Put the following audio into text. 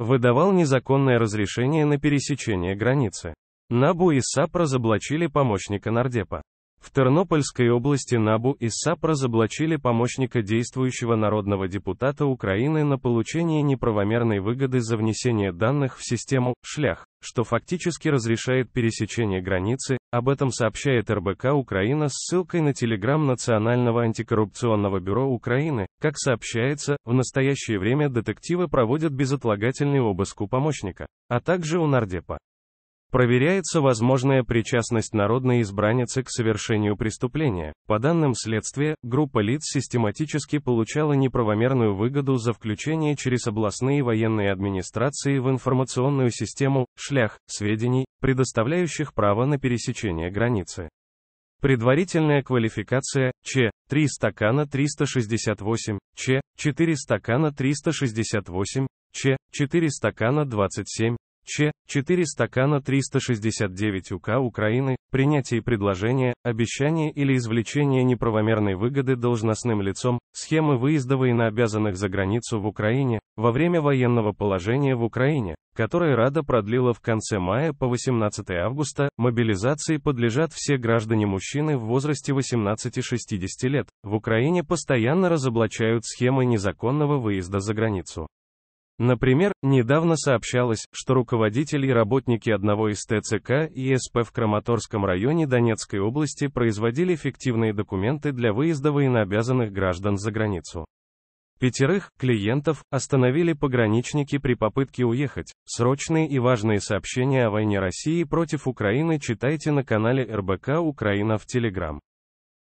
выдавал незаконное разрешение на пересечение границы. НАБУ и САП разоблачили помощника нардепа. В Тернопольской области НАБУ и САП разоблачили помощника действующего народного депутата Украины на получение неправомерной выгоды за внесение данных в систему «Шлях», что фактически разрешает пересечение границы, об этом сообщает РБК Украина с ссылкой на телеграмм Национального антикоррупционного бюро Украины. Как сообщается, в настоящее время детективы проводят безотлагательный обыск у помощника, а также у нардепа. Проверяется возможная причастность народной избранницы к совершению преступления. По данным следствия, группа лиц систематически получала неправомерную выгоду за включение через областные военные администрации в информационную систему «шлях» сведений, предоставляющих право на пересечение границы. Предварительная квалификация Ч 3 стакана 368, Ч 4 стакана 368, Ч 4 стакана 27, Ч. 4 стакана 369 УК Украины, принятие предложения, обещание или извлечение неправомерной выгоды должностным лицом, схемы выезда военнообязанных за границу в Украине, во время военного положения в Украине, которое Рада продлила в конце мая по 18 августа, мобилизации подлежат все граждане-мужчины в возрасте 18-60 лет. В Украине постоянно разоблачают схемы незаконного выезда за границу. Например, недавно сообщалось, что руководители и работники одного из ТЦК и СП в Краматорском районе Донецкой области производили фиктивные документы для выезда военнообязанных граждан за границу. Пятерых клиентов остановили пограничники при попытке уехать. Срочные и важные сообщения о войне России против Украины читайте на канале РБК Украина в Телеграм.